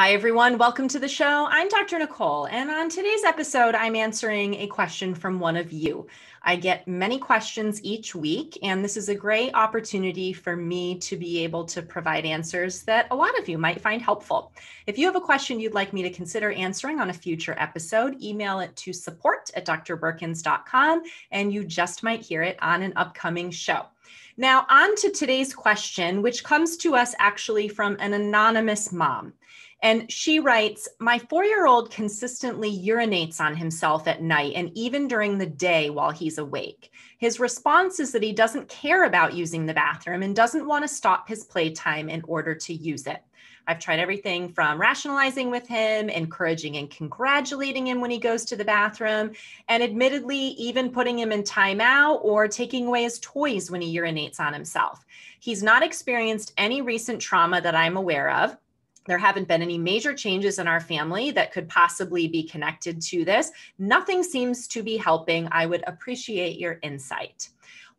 Hi, everyone. Welcome to the show. I'm Dr. Nicole, and on today's episode, I'm answering a question from one of you. I get many questions each week, and this is a great opportunity for me to be able to provide answers that a lot of you might find helpful. If you have a question you'd like me to consider answering on a future episode, email it to support at drburkins.com, and you just might hear it on an upcoming show. Now, on to today's question, which comes to us actually from an anonymous mom. And she writes, My four year old consistently urinates on himself at night and even during the day while he's awake. His response is that he doesn't care about using the bathroom and doesn't want to stop his playtime in order to use it. I've tried everything from rationalizing with him, encouraging and congratulating him when he goes to the bathroom, and admittedly, even putting him in timeout or taking away his toys when he urinates on himself. He's not experienced any recent trauma that I'm aware of there haven't been any major changes in our family that could possibly be connected to this. Nothing seems to be helping. I would appreciate your insight.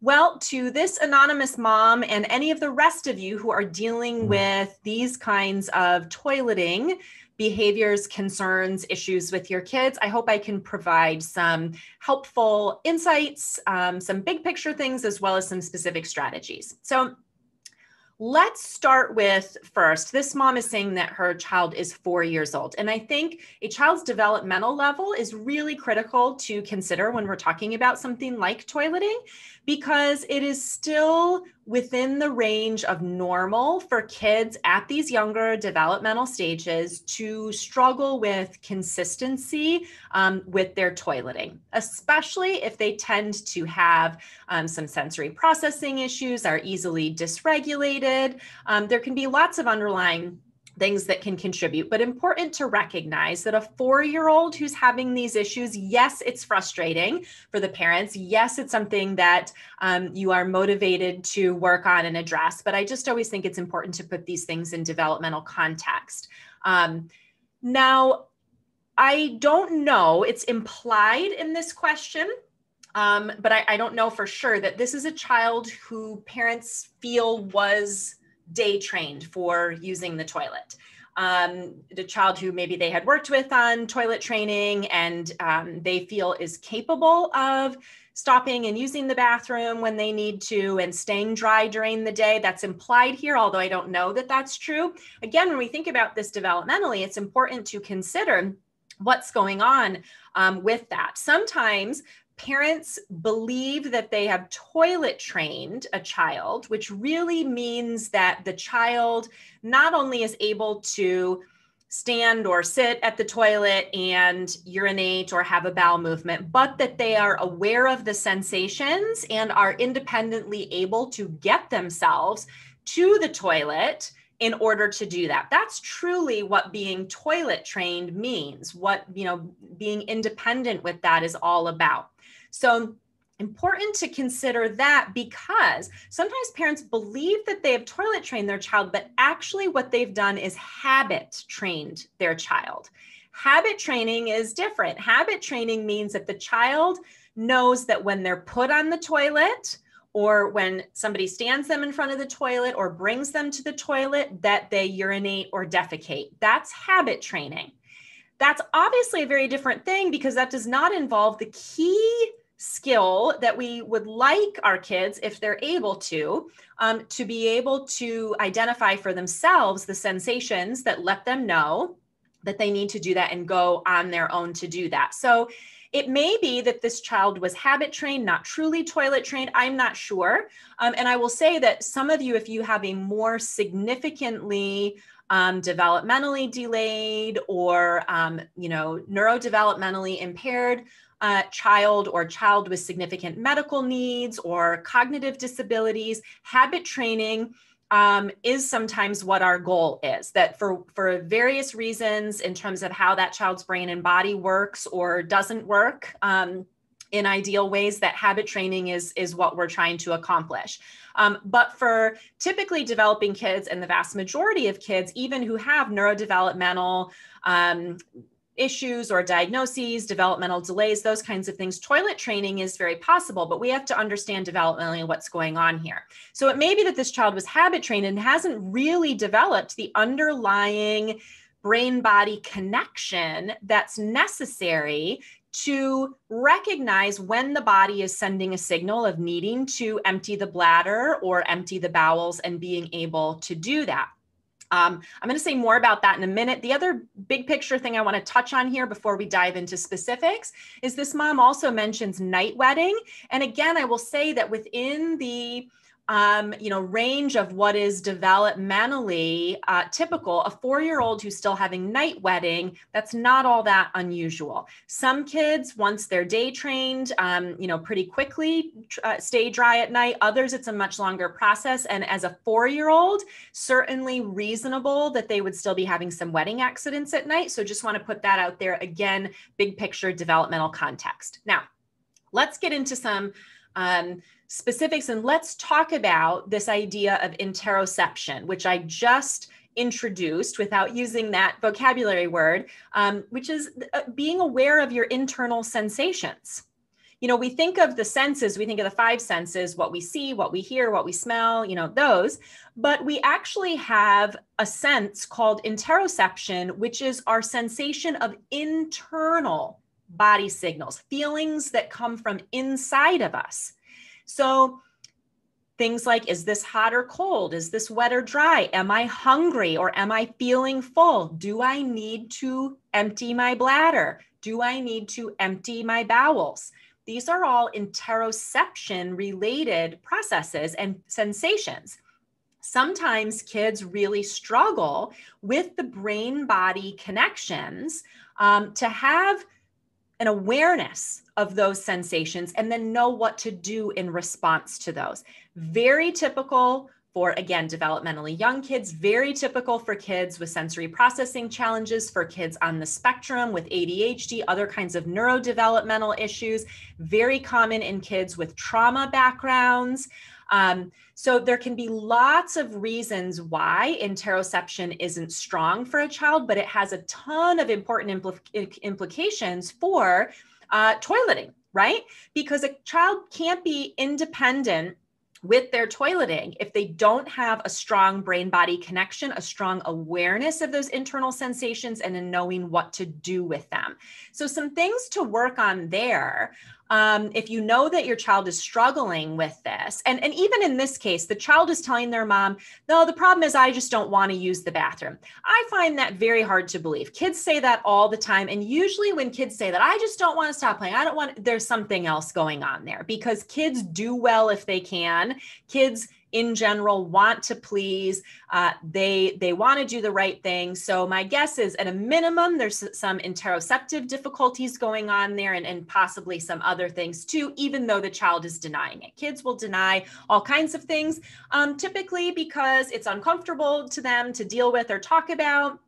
Well, to this anonymous mom and any of the rest of you who are dealing mm-hmm. with these kinds of toileting behaviors, concerns, issues with your kids, I hope I can provide some helpful insights, um, some big picture things, as well as some specific strategies. So, Let's start with first. This mom is saying that her child is four years old. And I think a child's developmental level is really critical to consider when we're talking about something like toileting, because it is still within the range of normal for kids at these younger developmental stages to struggle with consistency um, with their toileting, especially if they tend to have um, some sensory processing issues, are easily dysregulated. Um, there can be lots of underlying things that can contribute, but important to recognize that a four year old who's having these issues, yes, it's frustrating for the parents. Yes, it's something that um, you are motivated to work on and address, but I just always think it's important to put these things in developmental context. Um, now, I don't know, it's implied in this question. Um, but I, I don't know for sure that this is a child who parents feel was day trained for using the toilet. Um, the child who maybe they had worked with on toilet training and um, they feel is capable of stopping and using the bathroom when they need to and staying dry during the day. That's implied here, although I don't know that that's true. Again, when we think about this developmentally, it's important to consider what's going on um, with that. Sometimes parents believe that they have toilet trained a child, which really means that the child not only is able to stand or sit at the toilet and urinate or have a bowel movement, but that they are aware of the sensations and are independently able to get themselves to the toilet in order to do that. That's truly what being toilet trained means, what, you know, being independent with that is all about. So important to consider that because sometimes parents believe that they have toilet trained their child, but actually what they've done is habit trained their child. Habit training is different. Habit training means that the child knows that when they're put on the toilet, or when somebody stands them in front of the toilet or brings them to the toilet, that they urinate or defecate. That's habit training. That's obviously a very different thing because that does not involve the key skill that we would like our kids, if they're able to, um, to be able to identify for themselves the sensations that let them know that they need to do that and go on their own to do that. So it may be that this child was habit trained, not truly toilet trained. I'm not sure. Um, and I will say that some of you, if you have a more significantly um, developmentally delayed or um, you know neurodevelopmentally impaired uh, child or child with significant medical needs or cognitive disabilities, habit training um, is sometimes what our goal is that for, for various reasons, in terms of how that child's brain and body works or doesn't work. Um, in ideal ways that habit training is is what we're trying to accomplish um, but for typically developing kids and the vast majority of kids even who have neurodevelopmental um, issues or diagnoses, developmental delays, those kinds of things. Toilet training is very possible, but we have to understand developmentally what's going on here. So it may be that this child was habit trained and hasn't really developed the underlying brain body connection that's necessary to recognize when the body is sending a signal of needing to empty the bladder or empty the bowels and being able to do that. Um, I'm going to say more about that in a minute. The other big picture thing I want to touch on here before we dive into specifics is this mom also mentions night wedding. And again, I will say that within the um, you know, range of what is developmentally uh, typical. A four-year-old who's still having night wetting, that's not all that unusual. Some kids, once they're day trained, um, you know, pretty quickly uh, stay dry at night. Others, it's a much longer process. And as a four-year-old, certainly reasonable that they would still be having some wetting accidents at night. So just want to put that out there again, big picture developmental context. Now, let's get into some um, specifics and let's talk about this idea of interoception, which I just introduced without using that vocabulary word, um, which is uh, being aware of your internal sensations. You know, we think of the senses, we think of the five senses, what we see, what we hear, what we smell, you know, those, but we actually have a sense called interoception, which is our sensation of internal body signals, feelings that come from inside of us. So, things like is this hot or cold? Is this wet or dry? Am I hungry or am I feeling full? Do I need to empty my bladder? Do I need to empty my bowels? These are all interoception related processes and sensations sometimes kids really struggle with the brain body connections um, to have an awareness of those sensations and then know what to do in response to those. Very typical for, again, developmentally young kids, very typical for kids with sensory processing challenges, for kids on the spectrum with ADHD, other kinds of neurodevelopmental issues, very common in kids with trauma backgrounds. Um, so there can be lots of reasons why interoception isn't strong for a child, but it has a ton of important impl- implications for uh, toileting, right? Because a child can't be independent with their toileting if they don't have a strong brain body connection, a strong awareness of those internal sensations, and in knowing what to do with them. So, some things to work on there um, if you know that your child is struggling with this, and, and even in this case, the child is telling their mom, no, the problem is I just don't want to use the bathroom. I find that very hard to believe. Kids say that all the time. And usually when kids say that, I just don't want to stop playing, I don't want, there's something else going on there because kids do well if they can. Kids in general want to please uh, they they want to do the right thing so my guess is at a minimum there's some interoceptive difficulties going on there and, and possibly some other things too even though the child is denying it kids will deny all kinds of things um, typically because it's uncomfortable to them to deal with or talk about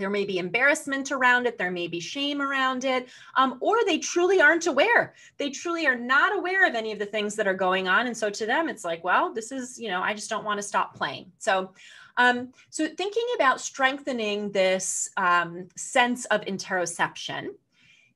there may be embarrassment around it, there may be shame around it, um, or they truly aren't aware. They truly are not aware of any of the things that are going on. And so to them, it's like, well, this is, you know, I just don't want to stop playing. So, um, so thinking about strengthening this um, sense of interoception,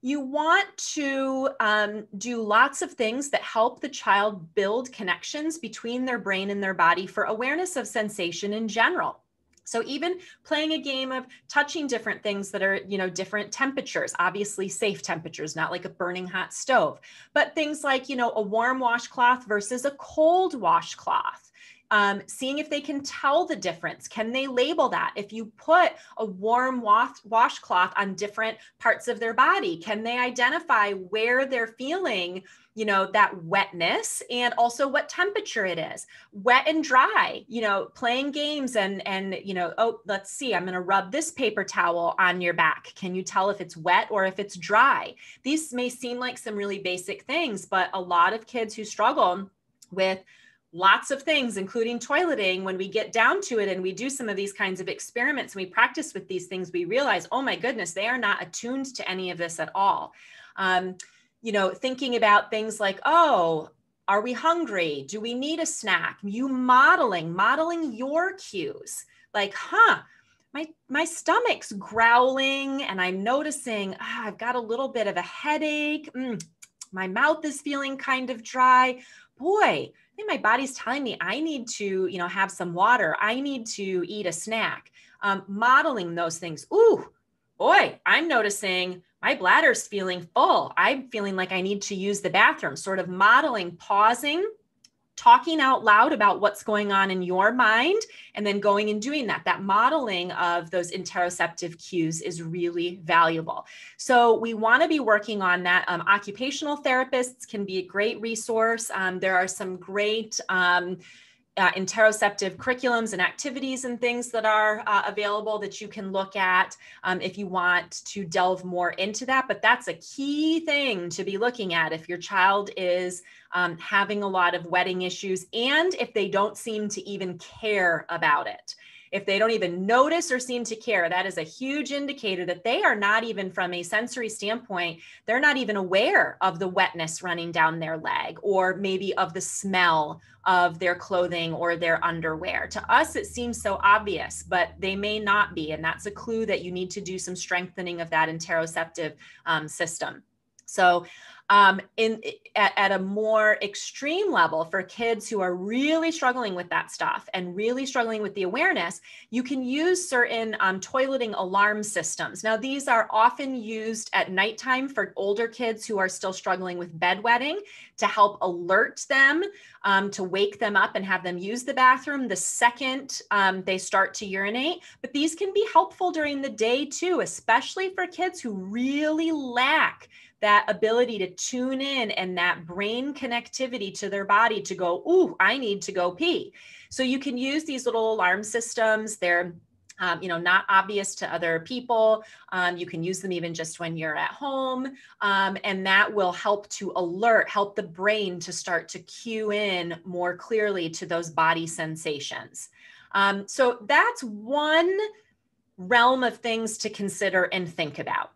you want to um, do lots of things that help the child build connections between their brain and their body for awareness of sensation in general. So even playing a game of touching different things that are, you know, different temperatures, obviously safe temperatures, not like a burning hot stove, but things like, you know, a warm washcloth versus a cold washcloth um, seeing if they can tell the difference. Can they label that? If you put a warm wash, washcloth on different parts of their body, can they identify where they're feeling? you know that wetness and also what temperature it is wet and dry you know playing games and and you know oh let's see i'm going to rub this paper towel on your back can you tell if it's wet or if it's dry these may seem like some really basic things but a lot of kids who struggle with lots of things, including toileting. When we get down to it and we do some of these kinds of experiments and we practice with these things, we realize, oh my goodness, they are not attuned to any of this at all. Um, you know, thinking about things like, oh, are we hungry? Do we need a snack? You modeling, modeling your cues. Like, huh, my my stomach's growling and I'm noticing oh, I've got a little bit of a headache. Mm, my mouth is feeling kind of dry. Boy, I think my body's telling me I need to, you know, have some water. I need to eat a snack. Um, modeling those things. Ooh, boy, I'm noticing my bladder's feeling full. I'm feeling like I need to use the bathroom. Sort of modeling, pausing talking out loud about what's going on in your mind and then going and doing that that modeling of those interoceptive cues is really valuable so we want to be working on that um, occupational therapists can be a great resource um, there are some great um, uh, interoceptive curriculums and activities and things that are uh, available that you can look at um, if you want to delve more into that. But that's a key thing to be looking at if your child is um, having a lot of wetting issues and if they don't seem to even care about it. If they don't even notice or seem to care, that is a huge indicator that they are not even from a sensory standpoint, they're not even aware of the wetness running down their leg or maybe of the smell of their clothing or their underwear. To us, it seems so obvious, but they may not be. And that's a clue that you need to do some strengthening of that interoceptive um, system. So um, in at, at a more extreme level for kids who are really struggling with that stuff and really struggling with the awareness you can use certain um, toileting alarm systems now these are often used at nighttime for older kids who are still struggling with bedwetting to help alert them um, to wake them up and have them use the bathroom the second um, they start to urinate but these can be helpful during the day too especially for kids who really lack that ability to tune in and that brain connectivity to their body to go, ooh, I need to go pee. So you can use these little alarm systems. They're um, you know, not obvious to other people. Um, you can use them even just when you're at home. Um, and that will help to alert, help the brain to start to cue in more clearly to those body sensations. Um, so that's one realm of things to consider and think about.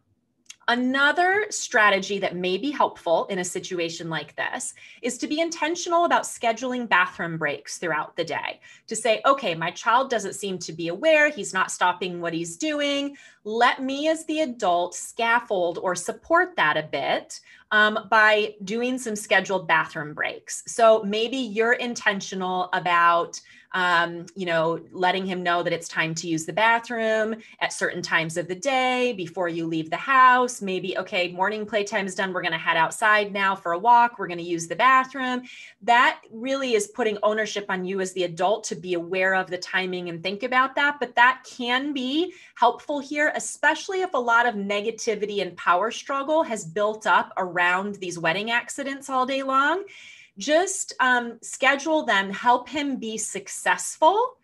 Another strategy that may be helpful in a situation like this is to be intentional about scheduling bathroom breaks throughout the day to say, okay, my child doesn't seem to be aware, he's not stopping what he's doing. Let me, as the adult, scaffold or support that a bit um, by doing some scheduled bathroom breaks. So maybe you're intentional about um, you know, letting him know that it's time to use the bathroom at certain times of the day before you leave the house. Maybe, okay, morning playtime is done. We're going to head outside now for a walk. We're going to use the bathroom. That really is putting ownership on you as the adult to be aware of the timing and think about that. But that can be helpful here, especially if a lot of negativity and power struggle has built up around these wedding accidents all day long just um, schedule them, help him be successful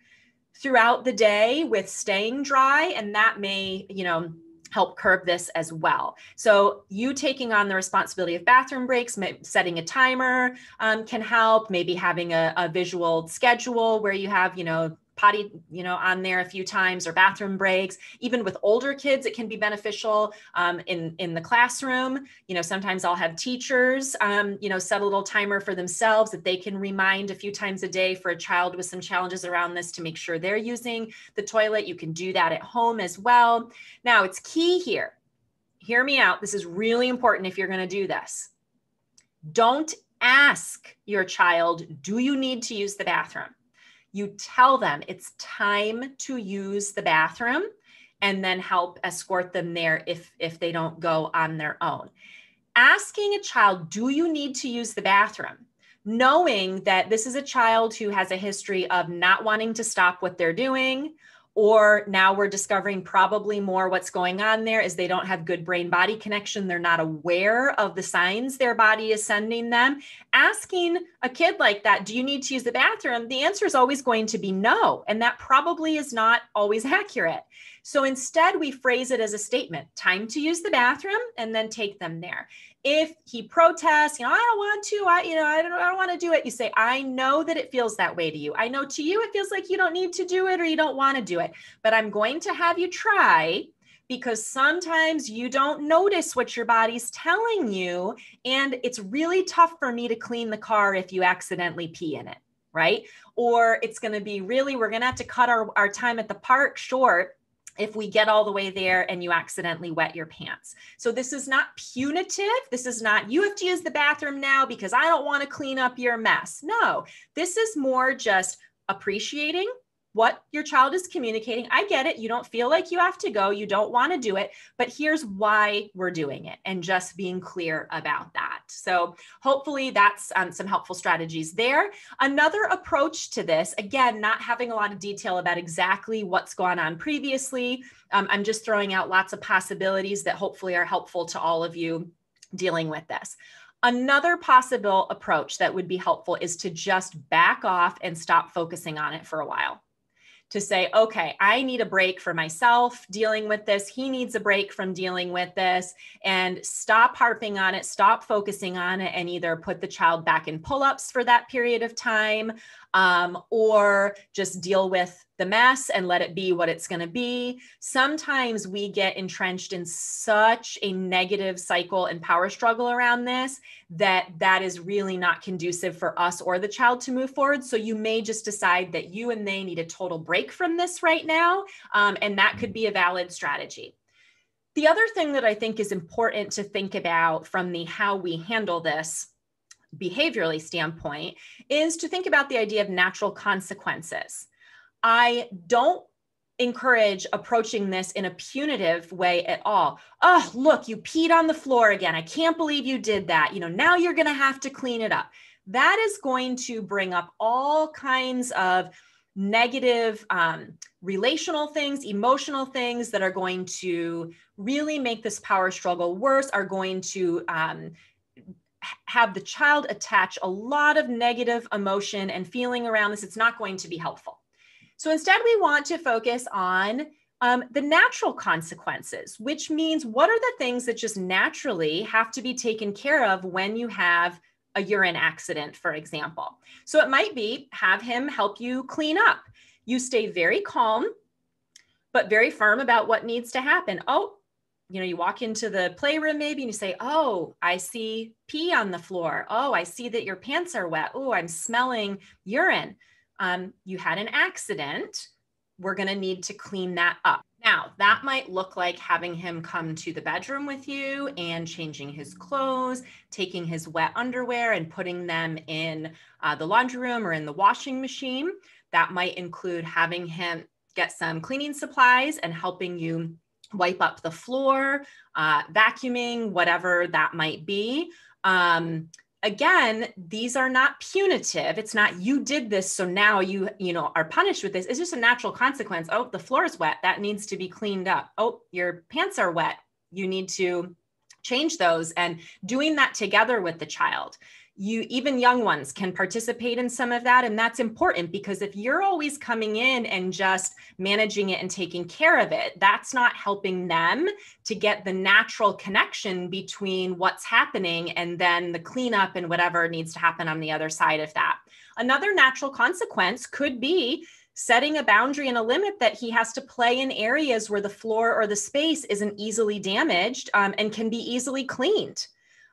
throughout the day with staying dry. And that may, you know, help curb this as well. So, you taking on the responsibility of bathroom breaks, setting a timer um, can help, maybe having a, a visual schedule where you have, you know, potty you know on there a few times or bathroom breaks even with older kids it can be beneficial um, in in the classroom you know sometimes i'll have teachers um, you know set a little timer for themselves that they can remind a few times a day for a child with some challenges around this to make sure they're using the toilet you can do that at home as well now it's key here hear me out this is really important if you're going to do this don't ask your child do you need to use the bathroom you tell them it's time to use the bathroom and then help escort them there if, if they don't go on their own. Asking a child, do you need to use the bathroom? Knowing that this is a child who has a history of not wanting to stop what they're doing, or now we're discovering probably more what's going on there is they don't have good brain body connection they're not aware of the signs their body is sending them asking a kid like that do you need to use the bathroom the answer is always going to be no and that probably is not always accurate so instead we phrase it as a statement time to use the bathroom and then take them there if he protests, you know, I don't want to, I, you know, I don't, I don't want to do it. You say, I know that it feels that way to you. I know to you, it feels like you don't need to do it or you don't want to do it, but I'm going to have you try because sometimes you don't notice what your body's telling you. And it's really tough for me to clean the car if you accidentally pee in it, right? Or it's going to be really, we're going to have to cut our, our time at the park short if we get all the way there and you accidentally wet your pants. So this is not punitive. This is not you have to use the bathroom now because I don't want to clean up your mess. No, this is more just appreciating what your child is communicating. I get it. You don't feel like you have to go, you don't want to do it, but here's why we're doing it and just being clear about that. So, hopefully, that's um, some helpful strategies there. Another approach to this, again, not having a lot of detail about exactly what's gone on previously. Um, I'm just throwing out lots of possibilities that hopefully are helpful to all of you dealing with this. Another possible approach that would be helpful is to just back off and stop focusing on it for a while to say, okay, I need a break for myself dealing with this. He needs a break from dealing with this and stop harping on it, stop focusing on it, and either put the child back in pull ups for that period of time um, or just deal with the mess and let it be what it's going to be. Sometimes we get entrenched in such a negative cycle and power struggle around this that that is really not conducive for us or the child to move forward. So you may just decide that you and they need a total break from this right now. Um, and that could be a valid strategy. The other thing that I think is important to think about from the how we handle this behaviorally standpoint is to think about the idea of natural consequences. I don't encourage approaching this in a punitive way at all. Oh, look, you peed on the floor again. I can't believe you did that. You know, now you're going to have to clean it up. That is going to bring up all kinds of negative um, relational things, emotional things that are going to really make this power struggle worse, are going to um, have the child attach a lot of negative emotion and feeling around this, it's not going to be helpful. So instead, we want to focus on um, the natural consequences, which means what are the things that just naturally have to be taken care of when you have a urine accident, for example. So it might be have him help you clean up. You stay very calm, but very firm about what needs to happen. Oh, you know, you walk into the playroom maybe and you say, Oh, I see pee on the floor. Oh, I see that your pants are wet. Oh, I'm smelling urine. Um, you had an accident. We're going to need to clean that up. Now, that might look like having him come to the bedroom with you and changing his clothes, taking his wet underwear and putting them in uh, the laundry room or in the washing machine. That might include having him get some cleaning supplies and helping you wipe up the floor, uh, vacuuming, whatever that might be. Um, again, these are not punitive. It's not you did this, so now you you know are punished with this. It's just a natural consequence. Oh, the floor is wet. That needs to be cleaned up. Oh, your pants are wet. You need to change those and doing that together with the child you even young ones can participate in some of that and that's important because if you're always coming in and just managing it and taking care of it that's not helping them to get the natural connection between what's happening and then the cleanup and whatever needs to happen on the other side of that another natural consequence could be setting a boundary and a limit that he has to play in areas where the floor or the space isn't easily damaged um, and can be easily cleaned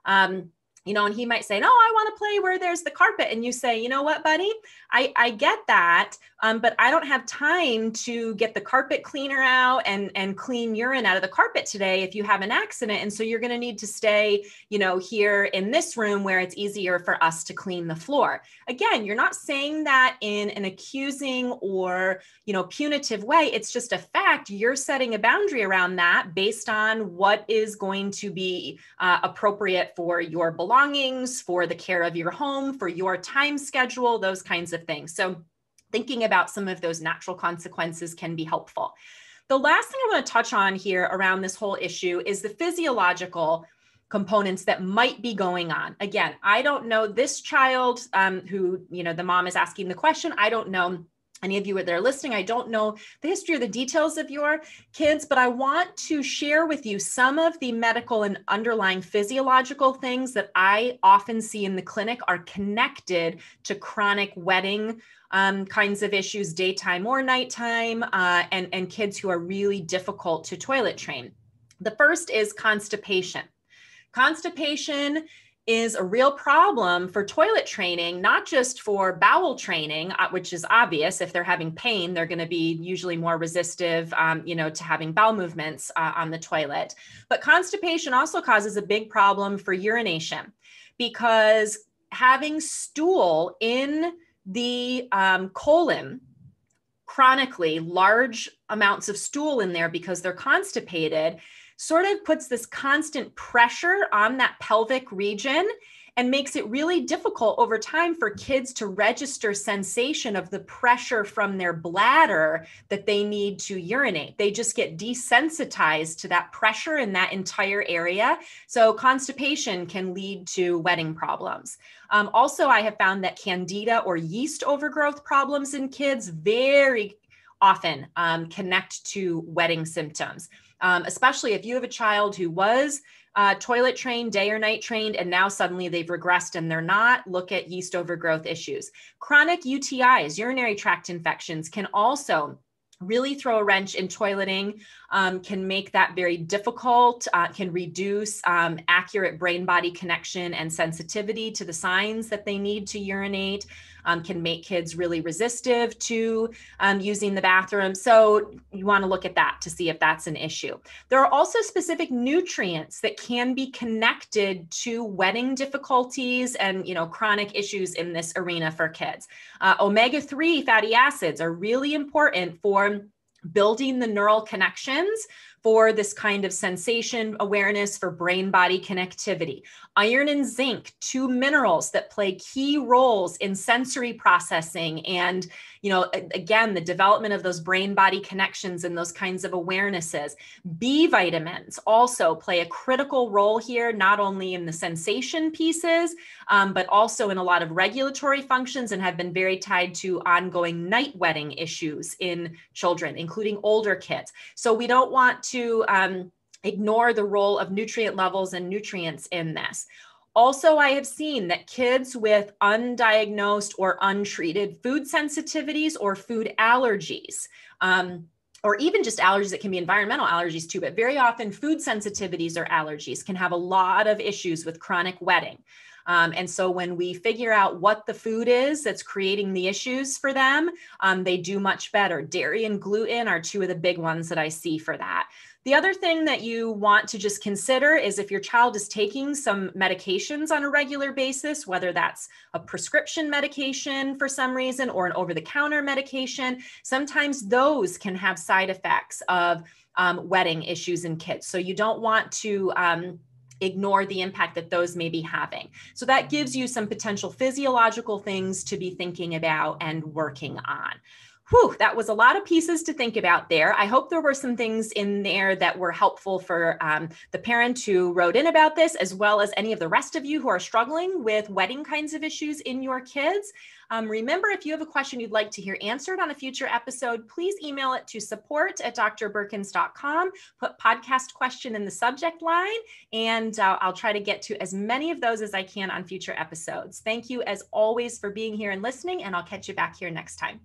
um, you know, and he might say, No, I want to play where there's the carpet. And you say, You know what, buddy? I, I get that, um, but I don't have time to get the carpet cleaner out and and clean urine out of the carpet today if you have an accident. And so you're going to need to stay, you know, here in this room where it's easier for us to clean the floor. Again, you're not saying that in an accusing or you know punitive way. It's just a fact. You're setting a boundary around that based on what is going to be uh, appropriate for your belongings, for the care of your home, for your time schedule, those kinds of things. So thinking about some of those natural consequences can be helpful. The last thing I want to touch on here around this whole issue is the physiological components that might be going on. Again, I don't know this child um, who, you know, the mom is asking the question. I don't know any of you that are listening, I don't know the history or the details of your kids, but I want to share with you some of the medical and underlying physiological things that I often see in the clinic are connected to chronic wedding um, kinds of issues, daytime or nighttime, uh, and, and kids who are really difficult to toilet train. The first is constipation. Constipation is a real problem for toilet training, not just for bowel training, uh, which is obvious. If they're having pain, they're going to be usually more resistive, um, you know, to having bowel movements uh, on the toilet. But constipation also causes a big problem for urination because having stool in the um, colon chronically, large amounts of stool in there because they're constipated sort of puts this constant pressure on that pelvic region and makes it really difficult over time for kids to register sensation of the pressure from their bladder that they need to urinate. They just get desensitized to that pressure in that entire area. So, constipation can lead to wetting problems. Um, also, I have found that candida or yeast overgrowth problems in kids very often um, connect to wetting symptoms um, especially if you have a child who was uh, toilet trained, day or night trained, and now suddenly they've regressed and they're not, look at yeast overgrowth issues. Chronic UTIs, urinary tract infections, can also really throw a wrench in toileting um, can make that very difficult, uh, can reduce um, accurate brain body connection and sensitivity to the signs that they need to urinate, um, can make kids really resistive to um, using the bathroom. So you want to look at that to see if that's an issue. There are also specific nutrients that can be connected to wetting difficulties and you know chronic issues in this arena for kids. Uh, omega-3 fatty acids are really important for building the neural connections for this kind of sensation awareness for brain body connectivity. Iron and zinc, two minerals that play key roles in sensory processing and you know again the development of those brain body connections and those kinds of awarenesses b vitamins also play a critical role here not only in the sensation pieces um, but also in a lot of regulatory functions and have been very tied to ongoing night wetting issues in children including older kids so we don't want to um, ignore the role of nutrient levels and nutrients in this also, I have seen that kids with undiagnosed or untreated food sensitivities or food allergies, um, or even just allergies that can be environmental allergies too, but very often food sensitivities or allergies can have a lot of issues with chronic wetting. Um, and so when we figure out what the food is that's creating the issues for them, um, they do much better. Dairy and gluten are two of the big ones that I see for that. The other thing that you want to just consider is if your child is taking some medications on a regular basis, whether that's a prescription medication for some reason or an over the counter medication, sometimes those can have side effects of um, wetting issues in kids. So you don't want to. Um, ignore the impact that those may be having. So that gives you some potential physiological things to be thinking about and working on whew, that was a lot of pieces to think about there. I hope there were some things in there that were helpful for um, the parent who wrote in about this, as well as any of the rest of you who are struggling with wedding kinds of issues in your kids. Um, remember, if you have a question you'd like to hear answered on a future episode, please email it to support at drburkins.com, put podcast question in the subject line, and uh, I'll try to get to as many of those as I can on future episodes. Thank you as always for being here and listening, and I'll catch you back here next time.